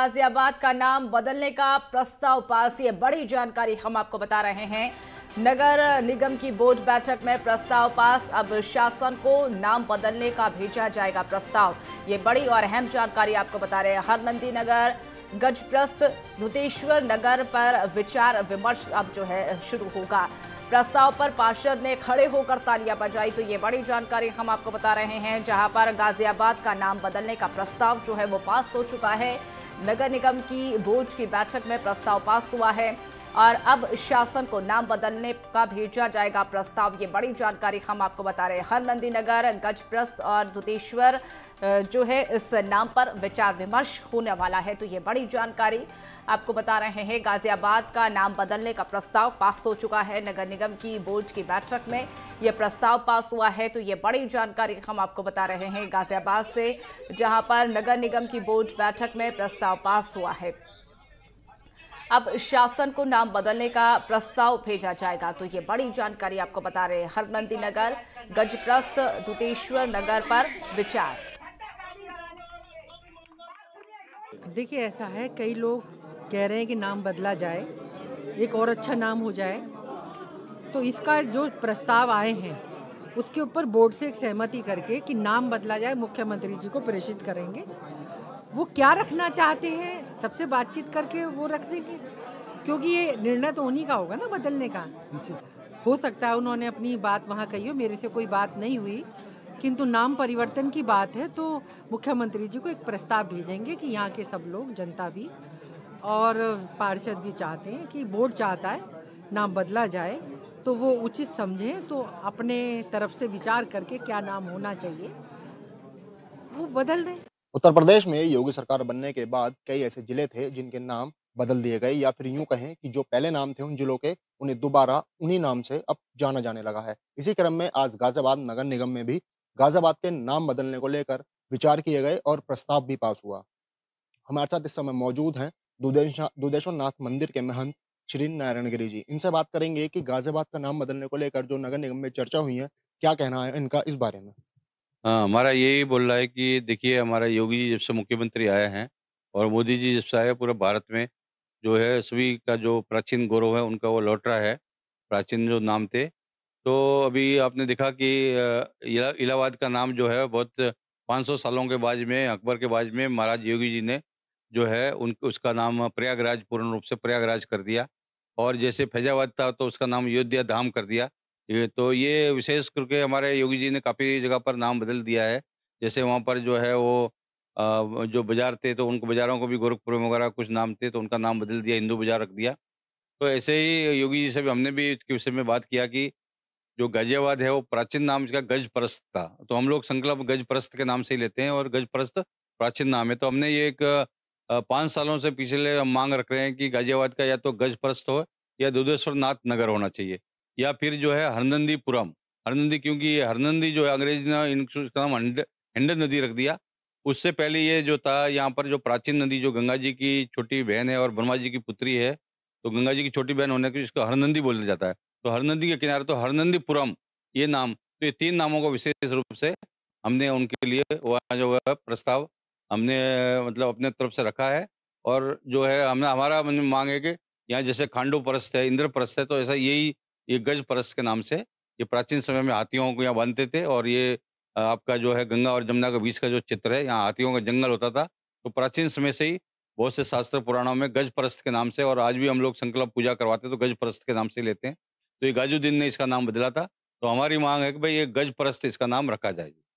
गाजियाबाद का नाम बदलने का प्रस्ताव पास ये बड़ी जानकारी हम आपको बता रहे हैं नगर निगम की बोर्ड बैठक में प्रस्ताव पास अब शासन को नाम बदलने का भेजा जाएगा प्रस्ताव ये बड़ी और अहम जानकारी आपको बता रहे हैं हरनंदी नगर गजप्रस्थ भूतेश्वर नगर पर विचार विमर्श अब जो है शुरू होगा प्रस्ताव पर पार्षद ने खड़े होकर तालियां बजाई तो ये बड़ी जानकारी हम आपको बता रहे हैं जहां पर गाजियाबाद का नाम बदलने का प्रस्ताव जो है वो पास हो चुका है नगर निगम की बोर्ड की बैठक में प्रस्ताव पास हुआ है और अब शासन को नाम बदलने का भेजा जाएगा प्रस्ताव ये बड़ी जानकारी हम आपको बता रहे हैं हर नगर गजप्रस्त और दुतेश्वर जो है इस नाम पर विचार विमर्श होने वाला है तो ये बड़ी जानकारी आपको बता रहे हैं गाजियाबाद का नाम बदलने का प्रस्ताव पास हो चुका है नगर निगम की बोर्ड की बैठक में यह प्रस्ताव पास हुआ है तो ये बड़ी जानकारी हम आपको बता रहे हैं गाजियाबाद से जहां पर नगर निगम की बोर्ड बैठक में प्रस्ताव पास हुआ है अब शासन को नाम बदलने का प्रस्ताव भेजा जाएगा तो ये बड़ी जानकारी आपको बता रहे हैं हरनंदी नगर गजप्रस्थ दुतेश्वर नगर पर विचार देखिए ऐसा है कई लोग कह रहे हैं कि नाम बदला जाए एक और अच्छा नाम हो जाए तो इसका जो प्रस्ताव आए हैं उसके ऊपर बोर्ड से एक सहमति करके कि नाम बदला जाए मुख्यमंत्री जी को प्रेषित करेंगे वो क्या रखना चाहते हैं सबसे बातचीत करके वो रख देंगे क्योंकि ये निर्णय तो उन्हीं का होगा ना बदलने का हो सकता है उन्होंने अपनी बात वहाँ कही हो मेरे से कोई बात नहीं हुई किंतु नाम परिवर्तन की बात है तो मुख्यमंत्री जी को एक प्रस्ताव भेजेंगे कि यहाँ के सब लोग जनता भी और पार्षद भी चाहते हैं कि बोर्ड चाहता है नाम बदला जाए तो वो उचित समझें तो अपने तरफ से विचार करके क्या नाम होना चाहिए वो बदल दें उत्तर प्रदेश में योगी सरकार बनने के बाद कई ऐसे जिले थे जिनके नाम बदल दिए गए या फिर यूं कहें कि जो पहले नाम थे उन जिलों के उन्हें दोबारा उन्हीं नाम से अब जाना जाने लगा है इसी क्रम में आज गाजियाबाद नगर निगम में भी गाजियाबाद के नाम बदलने को लेकर विचार किए गए और प्रस्ताव भी पास हुआ हमारे साथ इस समय मौजूद हैं दुदेश्वर नाथ मंदिर के महंत श्री नारायण गिरी जी इनसे बात करेंगे कि गाजियाबाद का नाम बदलने को लेकर जो नगर निगम में चर्चा हुई है क्या कहना है इनका इस बारे में हाँ, हमारा यही बोल रहा है कि देखिए हमारा योगी जी जब से मुख्यमंत्री आए हैं और मोदी जी जब से आए पूरे भारत में जो है सभी का जो प्राचीन गौरव है उनका वो लौट रहा है, प्राचीन जो नाम थे। तो अभी आपने देखा कि इलाहाबाद का नाम जो है बहुत 500 सालों के बाद में अकबर के बाद में महाराज योगी जी ने जो है उन उसका नाम प्रयागराज पूर्ण रूप से प्रयागराज कर दिया और जैसे फैजाबाद था तो उसका नाम अयोध्या धाम कर दिया। ये तो ये विशेष करके हमारे योगी जी ने काफ़ी जगह पर नाम बदल दिया है जैसे वहाँ पर जो है वो जो बाजार थे तो उनको बाजारों को भी गोरखपुर में वगैरह कुछ नाम थे तो उनका नाम बदल दिया हिंदू बाजार रख दिया तो ऐसे ही योगी जी से भी हमने भी इसके विषय में बात किया कि जो गाजियाबाद है वो प्राचीन नाम का गज परस्त था तो हम लोग संकल्प गज परस्त के नाम से ही लेते हैं और गज परस्त प्राचीन नाम है तो हमने ये एक पाँच सालों से पिछले हम मांग रख रहे हैं कि गाजियाबाद का या तो गज परस्त हो या दुधेश्वर नाथ नगर होना चाहिए या फिर जो है हरनंदीपुरम हरनंदी क्योंकि ये हरनंदी जो है अंग्रेज ने इनका नाम हिंडन नदी रख दिया उससे पहले ये जो था यहाँ पर जो प्राचीन नदी जो गंगा जी की छोटी बहन है और ब्रह्मा जी की पुत्री है तो गंगा जी की छोटी बहन होने के इसको हरनंदी बोला जाता है तो हरनंदी के किनारे तो हरनंदीपुरम ये नाम तो ये तीन नामों को विशेष रूप से हमने उनके लिए वहाँ जो है प्रस्ताव हमने मतलब अपने तरफ से रखा है और जो है हमने हमारा मांग है कि यहाँ जैसे खांडो परस्त है इंद्र परस्त है तो ऐसा यही ये गज परस के नाम से ये प्राचीन समय में हाथियों को यहाँ बांधते थे और ये आपका जो है गंगा और जमुना के बीच का जो चित्र है यहाँ हाथियों का जंगल होता था तो प्राचीन समय से ही बहुत से शास्त्र पुराणों में गज परस्त के नाम से और आज भी हम लोग संकल्प पूजा करवाते हैं तो गज परस्त के नाम से लेते हैं तो ये गाजुद्दीन ने इसका नाम बदला था तो हमारी मांग है कि भाई ये गज परस्त इसका नाम रखा जाए